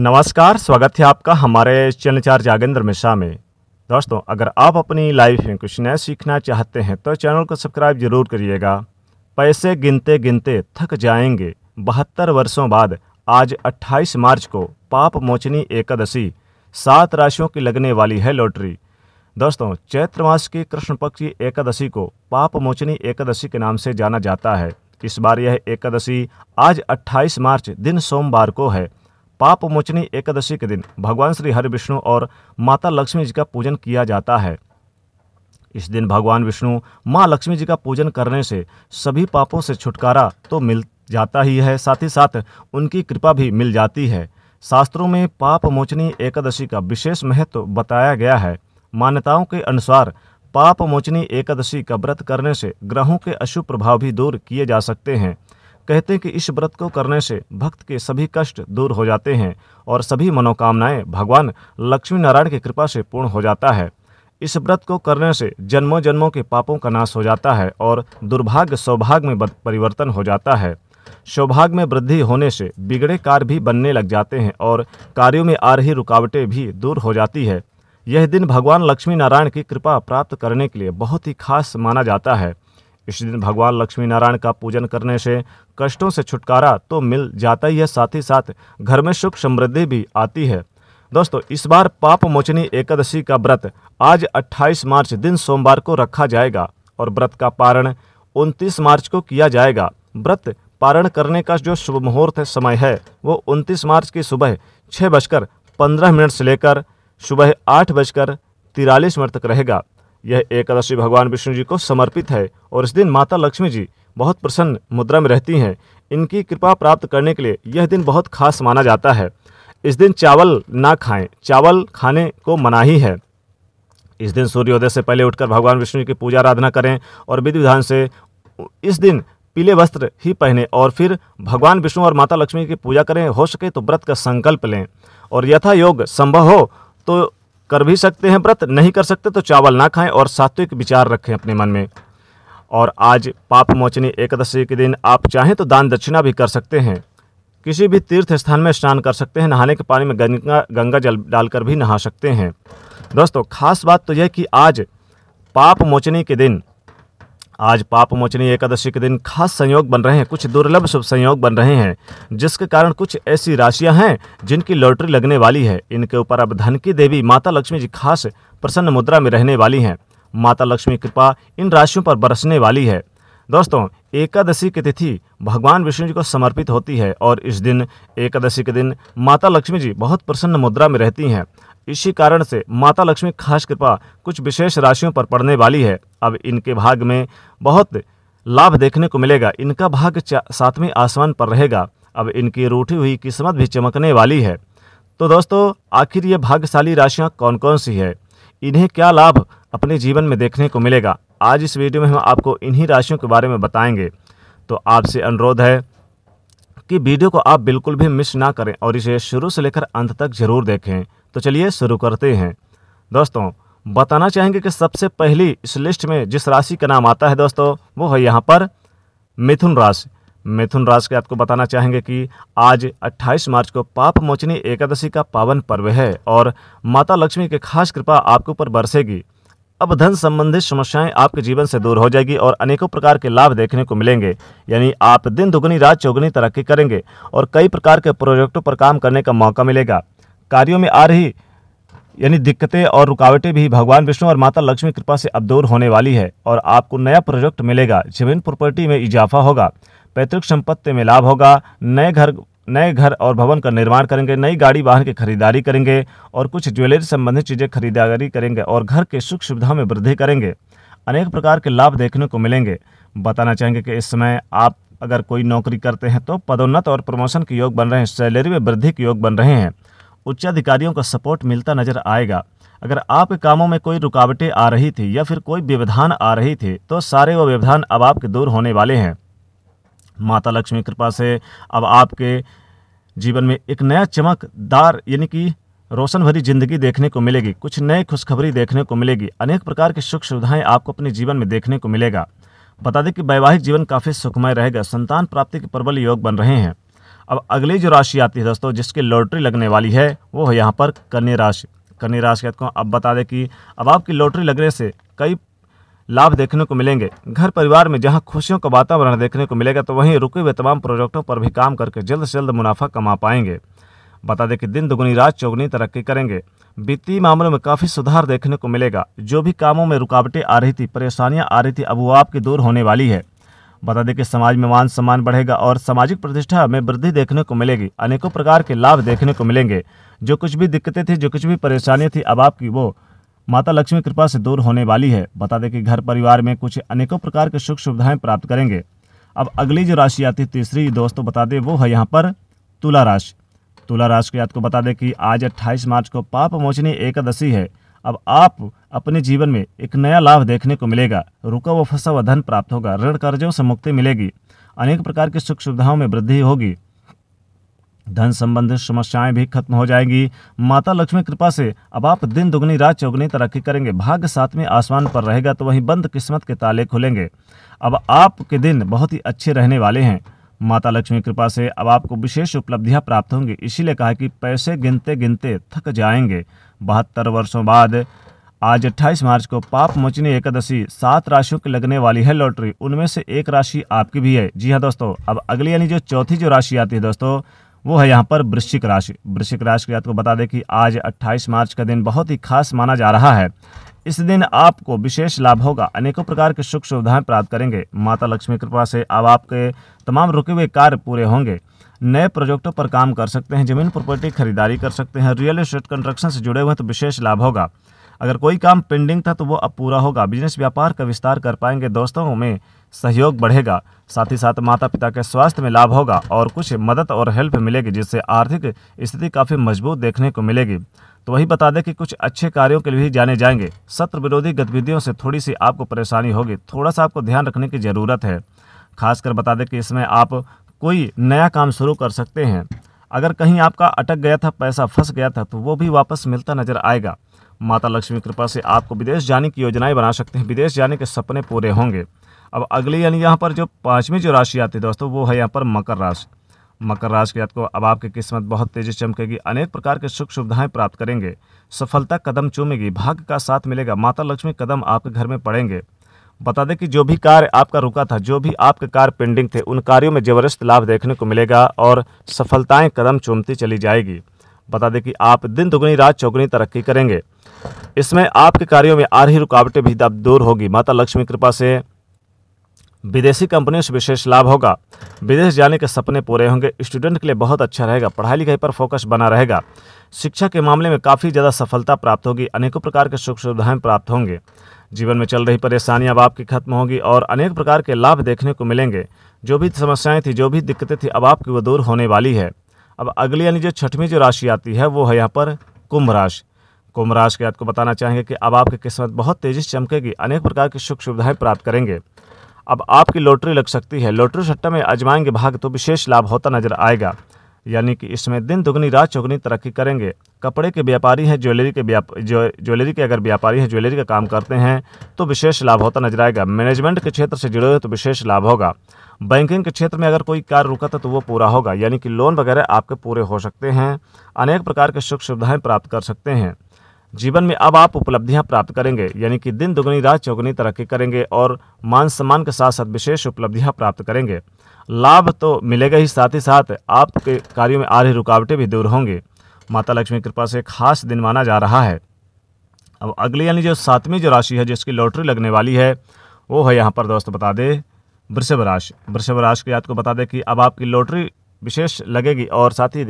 नमस्कार स्वागत है आपका हमारे चैनल चार जागेंद्र मिश्रा में दोस्तों अगर आप अपनी लाइफ में कुछ नया सीखना चाहते हैं तो चैनल को सब्सक्राइब जरूर करिएगा पैसे गिनते गिनते थक जाएंगे बहत्तर वर्षों बाद आज 28 मार्च को पाप मोचनी एकादशी सात राशियों की लगने वाली है लॉटरी दोस्तों चैत्र मास की कृष्ण पक्ष की एकादशी को पाप मोचनी एकादशी के नाम से जाना जाता है इस बार यह एकादशी आज 28 मार्च दिन सोमवार को है पाप मोचनी एकादशी के दिन भगवान श्री हरि विष्णु और माता लक्ष्मी जी का पूजन किया जाता है इस दिन भगवान विष्णु माँ लक्ष्मी जी का पूजन करने से सभी पापों से छुटकारा तो मिल जाता ही है साथ ही साथ उनकी कृपा भी मिल जाती है शास्त्रों में पाप मोचनी एकादशी का विशेष महत्व बताया गया है मान्यताओं के अनुसार पाप मोचनी एकादशी का व्रत करने से ग्रहों के अशुभ प्रभाव भी दूर किए जा सकते हैं कहते हैं कि इस व्रत को करने से भक्त के सभी कष्ट दूर हो जाते हैं और सभी मनोकामनाएं भगवान लक्ष्मी नारायण की कृपा से पूर्ण हो जाता है इस व्रत को करने से जन्मों जन्मों के पापों का नाश हो जाता है और दुर्भाग्य सौभाग्य में परिवर्तन हो जाता है सौभाग्य में वृद्धि होने से बिगड़े कार्य भी बनने लग जाते हैं और कार्यों में आ रही रुकावटें भी दूर हो जाती है यह दिन भगवान लक्ष्मी नारायण की कृपा प्राप्त करने के लिए बहुत ही खास माना जाता है इस दिन भगवान लक्ष्मी नारायण का पूजन करने से कष्टों से छुटकारा तो मिल जाता ही है साथ ही साथ घर में सुख समृद्धि भी आती है दोस्तों इस बार पाप मोचनी एकादशी का व्रत आज 28 मार्च दिन सोमवार को रखा जाएगा और व्रत का पारण 29 मार्च को किया जाएगा व्रत पारण करने का जो शुभ मुहूर्त समय है वो 29 मार्च की सुबह छः बजकर पंद्रह मिनट से लेकर सुबह आठ बजकर तिरालीस मिनट तक रहेगा यह एकादशी भगवान विष्णु जी को समर्पित है और इस दिन माता लक्ष्मी जी बहुत प्रसन्न मुद्रा में रहती हैं इनकी कृपा प्राप्त करने के लिए यह दिन बहुत खास माना जाता है इस दिन चावल ना खाएं चावल खाने को मनाही है इस दिन सूर्योदय से पहले उठकर भगवान विष्णु की पूजा आराधना करें और विधि विधान से इस दिन पीले वस्त्र ही पहने और फिर भगवान विष्णु और माता लक्ष्मी की पूजा करें हो सके तो व्रत का संकल्प लें और यथा योग संभव हो तो कर भी सकते हैं व्रत नहीं कर सकते तो चावल ना खाएं और सात्विक विचार रखें अपने मन में और आज पाप मोचनी एकादशी के दिन आप चाहें तो दान दक्षिणा भी कर सकते हैं किसी भी तीर्थ स्थान में स्नान कर सकते हैं नहाने के पानी में गंगा गंगा जल डालकर भी नहा सकते हैं दोस्तों खास बात तो यह कि आज पाप मोचनी के दिन आज पाप मोचनी एकादशी के दिन खास संयोग बन रहे हैं कुछ दुर्लभ शुभ संयोग बन रहे हैं जिसके कारण कुछ ऐसी राशियां हैं जिनकी लॉटरी लगने वाली है इनके ऊपर अब धन की देवी माता लक्ष्मी जी खास प्रसन्न मुद्रा में रहने वाली हैं माता लक्ष्मी कृपा इन राशियों पर बरसने वाली है दोस्तों एकादशी की तिथि भगवान विष्णु जी को समर्पित होती है और इस दिन एकादशी के दिन माता लक्ष्मी जी बहुत प्रसन्न मुद्रा में रहती हैं इसी कारण से माता लक्ष्मी खास कृपा कुछ विशेष राशियों पर पड़ने वाली है अब इनके भाग में बहुत लाभ देखने को मिलेगा इनका भाग सातवें आसमान पर रहेगा अब इनकी रूठी हुई किस्मत भी चमकने वाली है तो दोस्तों आखिर ये भाग्यशाली राशियाँ कौन कौन सी है इन्हें क्या लाभ अपने जीवन में देखने को मिलेगा आज इस वीडियो में हम आपको इन्हीं राशियों के बारे में बताएंगे तो आपसे अनुरोध है कि वीडियो को आप बिल्कुल भी मिस ना करें और इसे शुरू से लेकर अंत तक जरूर देखें तो चलिए शुरू करते हैं दोस्तों बताना चाहेंगे कि सबसे पहली इस लिस्ट में जिस राशि का नाम आता है दोस्तों वो है यहाँ पर मिथुन राशि मिथुन राशि के आपको बताना चाहेंगे कि आज 28 मार्च को पाप मोचनी एकादशी का पावन पर्व है और माता लक्ष्मी की खास कृपा आपके ऊपर बरसेगी अब धन संबंधित समस्याएं आपके जीवन से दूर हो जाएगी और अनेकों प्रकार के लाभ देखने को मिलेंगे यानी आप दिन दुगनी रात चौगुनी तरक्की करेंगे और कई प्रकार के प्रोजेक्टों पर काम करने का मौका मिलेगा कार्यों में आ रही यानी दिक्कतें और रुकावटें भी भगवान विष्णु और माता लक्ष्मी कृपा से अब दूर होने वाली है और आपको नया प्रोजेक्ट मिलेगा जमीन प्रॉपर्टी में इजाफा होगा पैतृक संपत्ति में लाभ होगा नए घर नए घर और भवन का निर्माण करेंगे नई गाड़ी वाहन की खरीदारी करेंगे और कुछ ज्वेलरी संबंधित चीज़ें खरीदारी करेंगे और घर के सुख सुविधाओं में वृद्धि करेंगे अनेक प्रकार के लाभ देखने को मिलेंगे बताना चाहेंगे कि इस समय आप अगर कोई नौकरी करते हैं तो पदोन्नत और प्रमोशन के योग बन रहे हैं सैलरी में वृद्धि के योग बन रहे हैं उच्चाधिकारियों का सपोर्ट मिलता नजर आएगा अगर आपके कामों में कोई रुकावटें आ रही थी या फिर कोई व्यवधान आ रही थी तो सारे वो व्यवधान अब आपके दूर होने वाले हैं माता लक्ष्मी कृपा से अब आपके जीवन में एक नया चमकदार यानी कि रोशन भरी जिंदगी देखने को मिलेगी कुछ नई खुशखबरी देखने को मिलेगी अनेक प्रकार की सुख सुविधाएं आपको अपने जीवन में देखने को मिलेगा बता दें कि वैवाहिक जीवन काफ़ी सुखमय रहेगा संतान प्राप्ति के प्रबल योग बन रहे हैं अब अगली जो राशि आती है दोस्तों जिसकी लॉटरी लगने वाली है वो है यहाँ पर कन्या राशि कन्या राशि कहते तो अब बता दें कि अब आपकी लॉटरी लगने से कई लाभ देखने को मिलेंगे घर परिवार में जहां खुशियों का वातावरण देखने को मिलेगा तो वहीं रुके हुए तमाम प्रोजेक्टों पर भी काम करके जल्द से जल्द मुनाफा कमा पाएंगे बता दें कि दिन दुगुनी रात चौगुनी तरक्की करेंगे वित्तीय मामलों में काफ़ी सुधार देखने को मिलेगा जो भी कामों में रुकावटें आ रही थी परेशानियां आ रही थी अब वो आपकी दूर होने वाली है बता दें कि समाज में मान सम्मान बढ़ेगा और सामाजिक प्रतिष्ठा में वृद्धि देखने को मिलेगी अनेकों प्रकार के लाभ देखने को मिलेंगे जो कुछ भी दिक्कतें थी जो कुछ भी परेशानियाँ थी अब आपकी वो माता लक्ष्मी कृपा से दूर होने वाली है बता दें कि घर परिवार में कुछ अनेकों प्रकार के सुख सुविधाएं प्राप्त करेंगे अब अगली जो राशि आती है तीसरी दोस्तों बता दें वो है यहाँ पर तुला राशि तुला राशि की याद को बता दें कि आज 28 मार्च को पाप मोचनी एकादशी है अब आप अपने जीवन में एक नया लाभ देखने को मिलेगा रुका व फंसा व धन प्राप्त होगा ऋण कर्जों से मुक्ति मिलेगी अनेक प्रकार की सुख सुविधाओं में वृद्धि होगी धन संबंधित समस्याएं भी खत्म हो जाएंगी माता लक्ष्मी कृपा से अब आप दिन दुगनी रात चौगनी तरक्की करेंगे भाग्य साथ में आसमान पर रहेगा तो वहीं बंद किस्मत के ताले खुलेंगे अब आपके दिन बहुत ही अच्छे रहने वाले हैं माता लक्ष्मी कृपा से अब आपको विशेष उपलब्धियां प्राप्त होंगी इसीलिए कहा कि पैसे गिनते गिनते थक जाएंगे बहत्तर वर्षों बाद आज 28 मार्च को पाप मोचनी एकादशी सात राशियों की लगने वाली है लॉटरी उनमें से एक राशि आपकी भी है जी हाँ दोस्तों अब अगली यानी जो चौथी जो राशि आती है दोस्तों वो है यहाँ पर वृश्चिक राशि वृश्चिक राशि की आपको बता दें कि आज 28 मार्च का दिन बहुत ही खास माना जा रहा है इस दिन आपको विशेष लाभ होगा अनेकों प्रकार के सुख सुविधाएं प्राप्त करेंगे माता लक्ष्मी कृपा से अब आपके तमाम रुके हुए कार्य पूरे होंगे नए प्रोजेक्टों पर काम कर सकते हैं जमीन प्रॉपर्टी खरीदारी कर सकते हैं रियल एस्टेट कंस्ट्रक्शन से जुड़े हुए हैं तो विशेष लाभ होगा अगर कोई काम पेंडिंग था तो वो अब पूरा होगा बिजनेस व्यापार का विस्तार कर पाएंगे दोस्तों में सहयोग बढ़ेगा साथ ही साथ माता पिता के स्वास्थ्य में लाभ होगा और कुछ मदद और हेल्प मिलेगी जिससे आर्थिक स्थिति काफ़ी मजबूत देखने को मिलेगी तो वही बता दें कि कुछ अच्छे कार्यों के लिए ही जाने जाएंगे सत्र विरोधी गतिविधियों से थोड़ी सी आपको परेशानी होगी थोड़ा सा आपको ध्यान रखने की ज़रूरत है खासकर बता दें कि इसमें आप कोई नया काम शुरू कर सकते हैं अगर कहीं आपका अटक गया था पैसा फंस गया था तो वो भी वापस मिलता नजर आएगा माता लक्ष्मी कृपा से आपको विदेश जाने की योजनाएं बना सकते हैं विदेश जाने के सपने पूरे होंगे अब अगले यानी यहाँ पर जो पाँचवीं जो राशि आती है दोस्तों वो है यहाँ पर मकर राशि मकर राशि के आपको अब आपकी किस्मत बहुत तेजी चमकेगी अनेक प्रकार के सुख सुविधाएं प्राप्त करेंगे सफलता कदम चूमेगी भाग्य का साथ मिलेगा माता लक्ष्मी कदम आपके घर में पड़ेंगे बता दें कि जो भी कार्य आपका रुका था जो भी आपके कार्य पेंडिंग थे उन कार्यों में जबरदस्त लाभ देखने को मिलेगा और सफलताएं कदम चूमती चली जाएगी बता दें कि आप दिन दुगनी रात चौगुनी तरक्की करेंगे इसमें आपके कार्यों में आ रही रुकावटें भी दूर होगी माता लक्ष्मी कृपा से विदेशी कंपनियों से विशेष लाभ होगा विदेश जाने के सपने पूरे होंगे स्टूडेंट के लिए बहुत अच्छा रहेगा पढ़ाई लिखाई पर फोकस बना रहेगा शिक्षा के मामले में काफ़ी ज़्यादा सफलता प्राप्त होगी अनेकों प्रकार के सुख सुविधाएं प्राप्त होंगे जीवन में चल रही परेशानियां अब आपकी खत्म होगी और अनेक प्रकार के लाभ देखने को मिलेंगे जो भी समस्याएं थी जो भी दिक्कतें थी अब आपकी वो दूर होने वाली है अब अगली यानी जो छठवीं जो राशि आती है वो है यहाँ पर कुंभ राशि कुंभ राशि के आपको बताना चाहेंगे कि अब आपकी किस्मत बहुत तेज़ी से चमकेगी अनेक प्रकार की सुख सुविधाएँ प्राप्त करेंगे अब आपकी लॉटरी लग सकती है लॉटरी सट्टा में आजमाएंगे भाग तो विशेष लाभ होता नजर आएगा यानी कि इसमें दिन दुगनी रात चौगनी तरक्की करेंगे कपड़े के व्यापारी हैं ज्वेलरी के ज्वेलरी के अगर व्यापारी हैं ज्वेलरी का काम करते हैं तो विशेष लाभ होता नजर आएगा मैनेजमेंट के क्षेत्र से जुड़े हुए तो विशेष लाभ होगा बैंकिंग के क्षेत्र में अगर कोई कार्य रुका था तो वो पूरा होगा यानी कि लोन वगैरह आपके पूरे हो सकते हैं अनेक प्रकार के सुख सुविधाएँ प्राप्त कर सकते हैं जीवन में अब आप उपलब्धियां प्राप्त करेंगे यानी कि दिन दुगनी रात चौगुनी तरक्की करेंगे और मान सम्मान के साथ साथ विशेष उपलब्धियां प्राप्त करेंगे लाभ तो मिलेगा ही साथ ही साथ आपके कार्यों में आ रही रुकावटें भी दूर होंगी माता लक्ष्मी कृपा से खास दिन माना जा रहा है अब अगली यानी जो सातवीं जो राशि है जिसकी लॉटरी लगने वाली है वो है यहाँ पर दोस्त बता दें वृषभ राशि वृषभ राशि की याद को बता दें कि अब आपकी लॉटरी विशेष लगेगी और साथ ही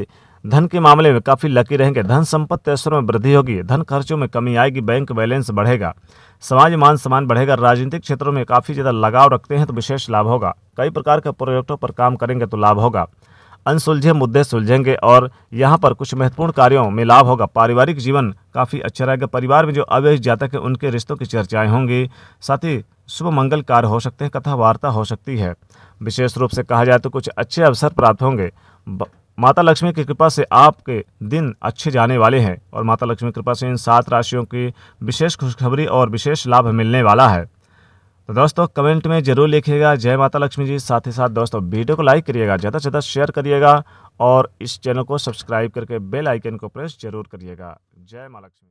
धन के मामले में काफ़ी लकी रहेंगे धन संपत्ति ऐश्वर्य में वृद्धि होगी धन खर्चों में कमी आएगी बैंक बैलेंस बढ़ेगा समाज मान सम्मान बढ़ेगा राजनीतिक क्षेत्रों में काफ़ी ज़्यादा लगाव रखते हैं तो विशेष लाभ होगा कई प्रकार के प्रोजेक्टों पर काम करेंगे तो लाभ होगा अनसुलझे मुद्दे सुलझेंगे और यहाँ पर कुछ महत्वपूर्ण कार्यों में लाभ होगा पारिवारिक जीवन काफ़ी अच्छा रहेगा परिवार में जो अवैध जातक है उनके रिश्तों की चर्चाएं होंगी साथ ही शुभ मंगल कार्य हो सकते हैं कथा वार्ता हो सकती है विशेष रूप से कहा जाए तो कुछ अच्छे अवसर प्राप्त होंगे माता लक्ष्मी की कृपा से आपके दिन अच्छे जाने वाले हैं और माता लक्ष्मी कृपा से इन सात राशियों की विशेष खुशखबरी और विशेष लाभ मिलने वाला है तो दोस्तों कमेंट में जरूर लिखिएगा जय माता लक्ष्मी जी साथ ही साथ दोस्तों वीडियो को लाइक करिएगा ज़्यादा से ज़्यादा शेयर करिएगा और इस चैनल को सब्सक्राइब करके बेल आइकन को प्रेस जरूर करिएगा जय माँ लक्ष्मी